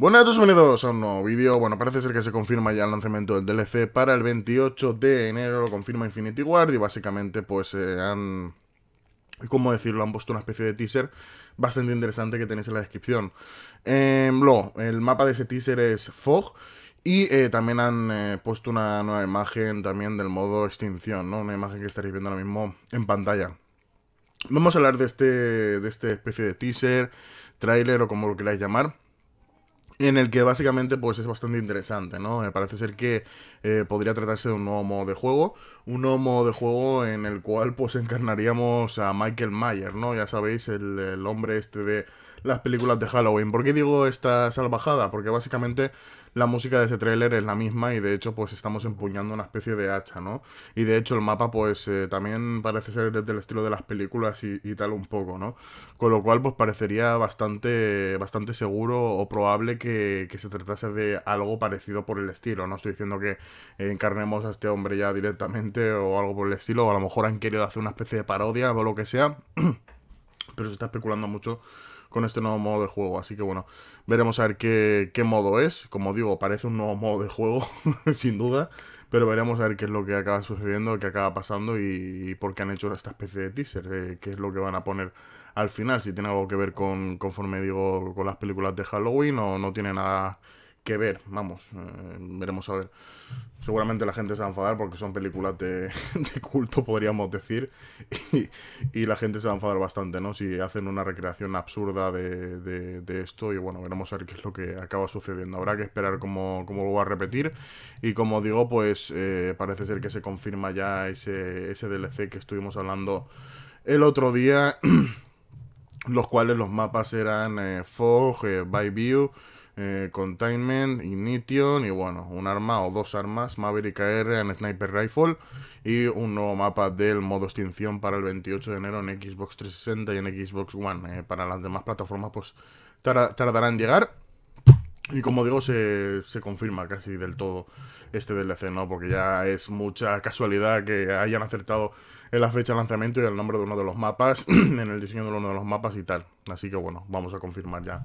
Buenas a todos, bienvenidos a un nuevo vídeo. Bueno, parece ser que se confirma ya el lanzamiento del DLC para el 28 de enero, lo confirma Infinity Ward y básicamente pues eh, han... ¿Cómo decirlo? Han puesto una especie de teaser bastante interesante que tenéis en la descripción. Em, luego, el mapa de ese teaser es Fog y eh, también han eh, puesto una nueva imagen también del modo extinción, ¿no? Una imagen que estaréis viendo ahora mismo en pantalla. Vamos a hablar de este, de este especie de teaser, trailer o como lo queráis llamar en el que básicamente pues es bastante interesante, ¿no? Me parece ser que eh, podría tratarse de un nuevo modo de juego, un nuevo modo de juego en el cual pues encarnaríamos a Michael Mayer, ¿no? Ya sabéis, el hombre este de las películas de Halloween. ¿Por qué digo esta salvajada? Porque básicamente la música de ese tráiler es la misma y de hecho pues estamos empuñando una especie de hacha, ¿no? Y de hecho el mapa pues eh, también parece ser desde el estilo de las películas y, tal un poco, ¿no? Con lo cual pues parecería bastante, bastante seguro o probable que, que se tratase de algo parecido por el estilo, no estoy diciendo que encarnemos a este hombre ya directamente o algo por el estilo, o a lo mejor han querido hacer una especie de parodia o lo que sea, pero se está especulando mucho con este nuevo modo de juego. Así que bueno, veremos a ver qué, modo es. Como digo, parece un nuevo modo de juego, sin duda. Pero veremos a ver qué es lo que acaba sucediendo, qué acaba pasando y, por qué han hecho esta especie de teaser, eh, qué es lo que van a poner al final, si tiene algo que ver con, conforme digo, con las películas de Halloween o no tiene nada que ver, vamos, eh, veremos a ver. Seguramente la gente se va a enfadar porque son películas de, culto, podríamos decir, y, la gente se va a enfadar bastante, ¿no? Si hacen una recreación absurda de, esto y bueno, veremos a ver qué es lo que acaba sucediendo. Habrá que esperar cómo, lo va a repetir y como digo, pues eh, parece ser que se confirma ya ese, DLC que estuvimos hablando el otro día, los cuales los mapas eran eh, Fog, By View eh, containment, Ignition y bueno, un arma o dos armas, Maverick AR en Sniper Rifle y un nuevo mapa del modo extinción para el 28 de enero en Xbox 360 y en Xbox One. Eh, para las demás plataformas pues tardarán en llegar. Y como digo, se, se, confirma casi del todo este DLC, ¿no? Porque ya es mucha casualidad que hayan acertado en la fecha de lanzamiento y el nombre de uno de los mapas, en el diseño de uno de los mapas y tal. Así que bueno, vamos a confirmar ya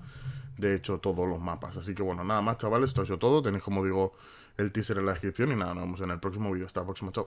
de hecho todos los mapas. Así que bueno, nada más chavales, esto ha sido todo. Tenéis como digo el teaser en la descripción y nada, nos vemos en el próximo vídeo. Hasta la próxima, chao.